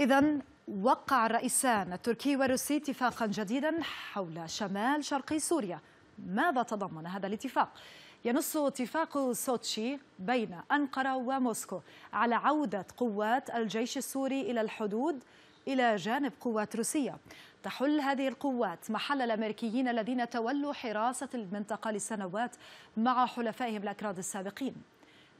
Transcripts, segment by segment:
إذا وقع الرئيسان التركي والروسي اتفاقا جديدا حول شمال شرقي سوريا ماذا تضمن هذا الاتفاق؟ ينص اتفاق سوتشي بين أنقرة وموسكو على عودة قوات الجيش السوري إلى الحدود إلى جانب قوات روسية تحل هذه القوات محل الأمريكيين الذين تولوا حراسة المنطقة لسنوات مع حلفائهم الأكراد السابقين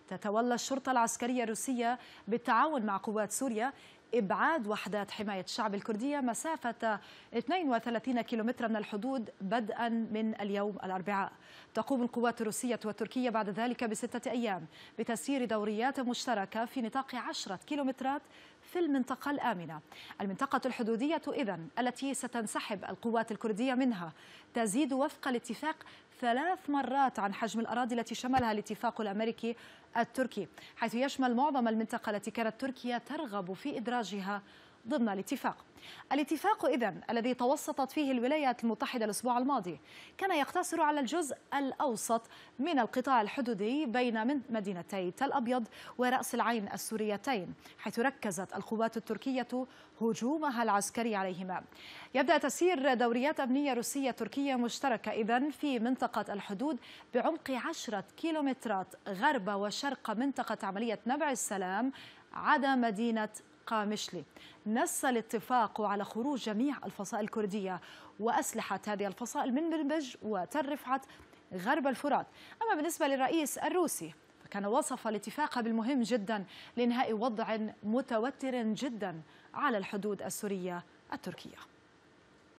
تتولى الشرطة العسكرية الروسية بالتعاون مع قوات سوريا إبعاد وحدات حماية الشعب الكردية مسافة 32 كيلومترا من الحدود بدءا من اليوم الأربعاء تقوم القوات الروسية والتركية بعد ذلك بستة أيام بتسيير دوريات مشتركة في نطاق عشرة كيلومترات في المنطقة الآمنة المنطقة الحدودية إذن التي ستنسحب القوات الكردية منها تزيد وفق الاتفاق ثلاث مرات عن حجم الأراضي التي شملها الاتفاق الأمريكي التركي حيث يشمل معظم المنطقة التي كانت تركيا ترغب في إدراج إخراجها ضمن الاتفاق الاتفاق إذا الذي توسطت فيه الولايات المتحدة الأسبوع الماضي كان يقتصر على الجزء الأوسط من القطاع الحدودي بين من مدينتي تل أبيض ورأس العين السوريتين حيث ركزت القوات التركية هجومها العسكري عليهما يبدأ تسير دوريات أمنية روسية تركية مشتركة إذا في منطقة الحدود بعمق عشرة كيلومترات غرب وشرق منطقة عملية نبع السلام عدا مدينة قامشلي نص الاتفاق على خروج جميع الفصائل الكردية وأسلحة هذه الفصائل من منبج وترفعت غرب الفرات أما بالنسبة للرئيس الروسي فكان وصف الاتفاق بالمهم جدا لإنهاء وضع متوتر جدا على الحدود السورية التركية